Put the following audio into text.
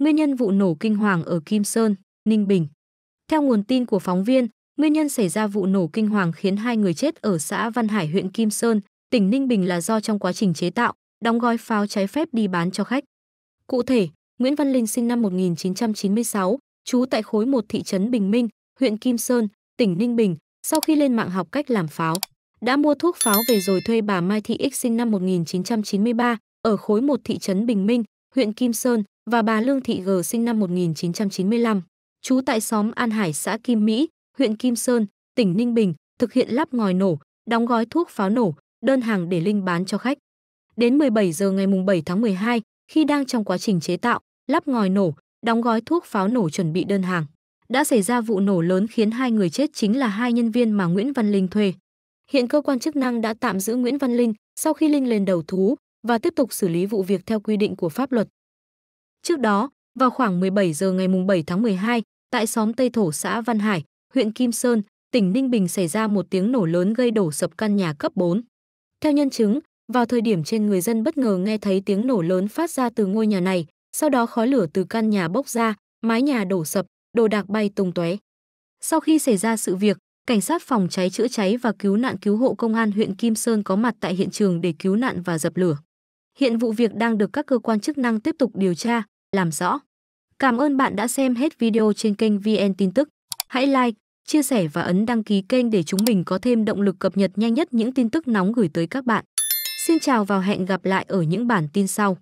nguyên nhân vụ nổ kinh hoàng ở Kim Sơn, Ninh Bình. Theo nguồn tin của phóng viên, nguyên nhân xảy ra vụ nổ kinh hoàng khiến hai người chết ở xã Văn Hải huyện Kim Sơn, tỉnh Ninh Bình là do trong quá trình chế tạo, đóng gói pháo trái phép đi bán cho khách. Cụ thể, Nguyễn Văn Linh sinh năm 1996, trú tại khối 1 thị trấn Bình Minh, huyện Kim Sơn, tỉnh Ninh Bình, sau khi lên mạng học cách làm pháo, đã mua thuốc pháo về rồi thuê bà Mai Thị X sinh năm 1993 ở khối 1 thị trấn Bình Minh, huyện Kim Sơn, và bà Lương Thị G sinh năm 1995, trú tại xóm An Hải xã Kim Mỹ, huyện Kim Sơn, tỉnh Ninh Bình, thực hiện lắp ngòi nổ, đóng gói thuốc pháo nổ, đơn hàng để Linh bán cho khách. Đến 17 giờ ngày 7 tháng 12, khi đang trong quá trình chế tạo, lắp ngòi nổ, đóng gói thuốc pháo nổ chuẩn bị đơn hàng, đã xảy ra vụ nổ lớn khiến hai người chết chính là hai nhân viên mà Nguyễn Văn Linh thuê. Hiện cơ quan chức năng đã tạm giữ Nguyễn Văn Linh sau khi Linh lên đầu thú và tiếp tục xử lý vụ việc theo quy định của pháp luật. Trước đó, vào khoảng 17 giờ ngày 7 tháng 12, tại xóm Tây Thổ xã Văn Hải, huyện Kim Sơn, tỉnh Ninh Bình xảy ra một tiếng nổ lớn gây đổ sập căn nhà cấp 4. Theo nhân chứng, vào thời điểm trên người dân bất ngờ nghe thấy tiếng nổ lớn phát ra từ ngôi nhà này, sau đó khói lửa từ căn nhà bốc ra, mái nhà đổ sập, đồ đạc bay tung tóe. Sau khi xảy ra sự việc, cảnh sát phòng cháy chữa cháy và cứu nạn cứu hộ công an huyện Kim Sơn có mặt tại hiện trường để cứu nạn và dập lửa. Hiện vụ việc đang được các cơ quan chức năng tiếp tục điều tra, làm rõ. Cảm ơn bạn đã xem hết video trên kênh VN tin tức. Hãy like, chia sẻ và ấn đăng ký kênh để chúng mình có thêm động lực cập nhật nhanh nhất những tin tức nóng gửi tới các bạn. Xin chào và hẹn gặp lại ở những bản tin sau.